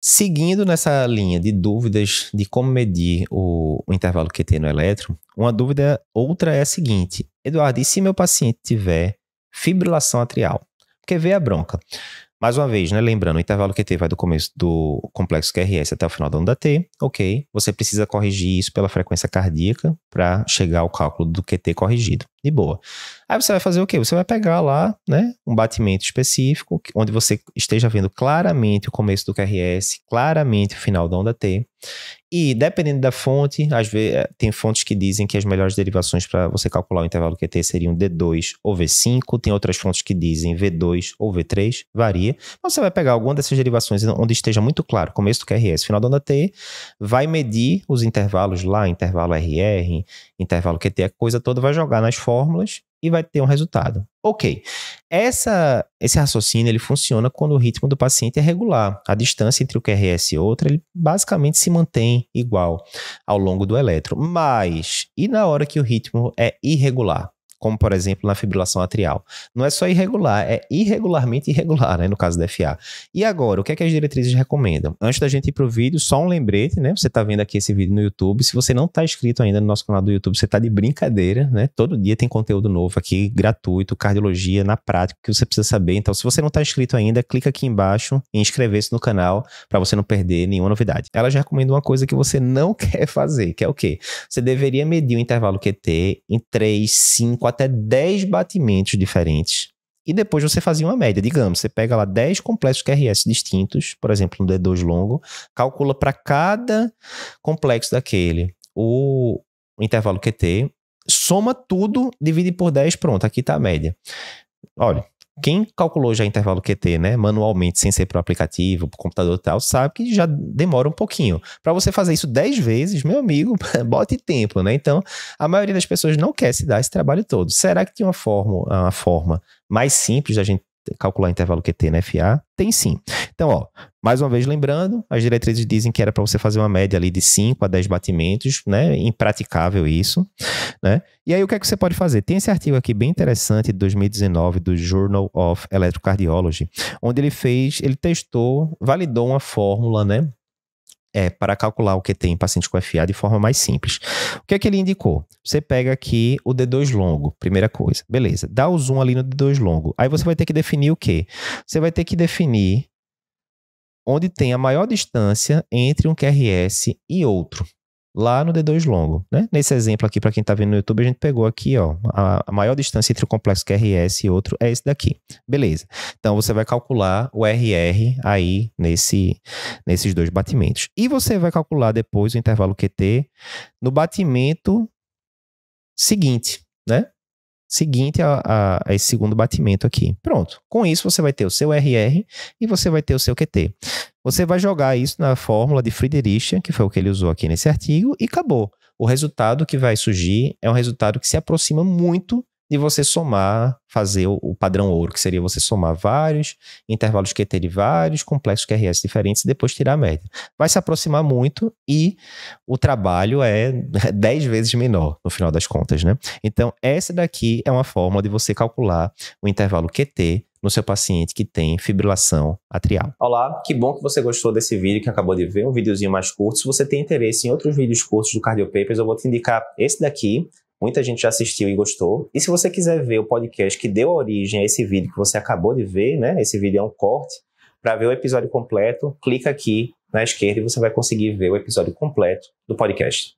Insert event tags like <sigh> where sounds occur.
Seguindo nessa linha de dúvidas de como medir o, o intervalo QT no elétron, uma dúvida outra é a seguinte: Eduardo, e se meu paciente tiver fibrilação atrial? Porque vê a bronca. Mais uma vez, né, lembrando, o intervalo QT vai do começo do complexo QRS até o final da onda T, ok? Você precisa corrigir isso pela frequência cardíaca para chegar ao cálculo do QT corrigido. De boa. Aí você vai fazer o quê? Você vai pegar lá, né, um batimento específico, onde você esteja vendo claramente o começo do QRS, claramente o final da onda T. E dependendo da fonte, às vezes eh, tem fontes que dizem que as melhores derivações para você calcular o intervalo QT seriam D2 ou V5, tem outras fontes que dizem V2 ou V3, varia. Mas você vai pegar alguma dessas derivações onde esteja muito claro, começo do QRS, final da onda T, vai medir os intervalos lá, intervalo RR, intervalo QT, a coisa toda, vai jogar nas fórmulas e vai ter um resultado. Ok. Essa, esse raciocínio ele funciona quando o ritmo do paciente é regular. A distância entre o QRS e outra ele basicamente se mantém igual ao longo do eletro. Mas e na hora que o ritmo é irregular? como por exemplo na fibrilação atrial. Não é só irregular, é irregularmente irregular, né, no caso da FA. E agora, o que é que as diretrizes recomendam? Antes da gente ir para o vídeo, só um lembrete, né? Você está vendo aqui esse vídeo no YouTube. Se você não está inscrito ainda no nosso canal do YouTube, você está de brincadeira, né? Todo dia tem conteúdo novo aqui, gratuito, cardiologia na prática, que você precisa saber. Então, se você não está inscrito ainda, clica aqui embaixo e inscrever-se no canal para você não perder nenhuma novidade. Ela já recomenda uma coisa que você não <laughs> quer fazer, que é o quê? Você deveria medir o intervalo QT em 3, 5 até 10 batimentos diferentes. E depois você fazia uma média, digamos, você pega lá 10 complexos QRS é distintos, por exemplo, um D2 longo, calcula para cada complexo daquele o intervalo QT, soma tudo, divide por 10, pronto, aqui está a média. Olha, quem calculou já intervalo QT, né, manualmente, sem ser para o aplicativo, para o computador e tal, sabe que já demora um pouquinho. Para você fazer isso 10 vezes, meu amigo, <laughs> bote tempo, né? Então, a maioria das pessoas não quer se dar esse trabalho todo. Será que tem uma forma, uma forma mais simples da gente calcular intervalo QT na FA? Tem sim. Então, ó, mais uma vez lembrando, as diretrizes dizem que era para você fazer uma média ali de 5 a 10 batimentos, né? Impraticável isso, né? E aí o que é que você pode fazer? Tem esse artigo aqui bem interessante de 2019 do Journal of Electrocardiology, onde ele fez, ele testou, validou uma fórmula, né, é para calcular o que tem em paciente com FA de forma mais simples. O que é que ele indicou? Você pega aqui o D2 longo, primeira coisa. Beleza, dá o zoom ali no D2 longo. Aí você vai ter que definir o quê? Você vai ter que definir onde tem a maior distância entre um QRS e outro lá no D2 longo, né? Nesse exemplo aqui, para quem está vendo no YouTube, a gente pegou aqui, ó, a maior distância entre o complexo QRS é e outro é esse daqui. Beleza. Então, você vai calcular o RR aí nesse, nesses dois batimentos. E você vai calcular depois o intervalo QT no batimento seguinte, né? seguinte a, a, a, esse segundo batimento aqui. Pronto. Com isso, você vai ter o seu RR e você vai ter o seu QT. Você vai jogar isso na fórmula de Friedrich, que foi o que ele usou aqui nesse artigo, e acabou. O resultado que vai surgir é um resultado que se aproxima muito de você somar, fazer o, padrão ouro, que seria você somar vários intervalos QT de vários complexos QRS diferentes e depois tirar a média. Vai se aproximar muito e o trabalho é 10 <laughs> vezes menor, no final das contas, né? Então, essa daqui é uma forma de você calcular o intervalo QT no seu paciente que tem fibrilação atrial. Olá, que bom que você gostou desse vídeo que acabou de ver, um videozinho mais curto. Se você tem interesse em outros vídeos curtos do Cardiopapers, eu vou te indicar esse daqui, Muita gente já assistiu e gostou. E se você quiser ver o podcast que deu origem a esse vídeo que você acabou de ver, né? Esse vídeo é um corte. Para ver o episódio completo, clica aqui na esquerda e você vai conseguir ver o episódio completo do podcast.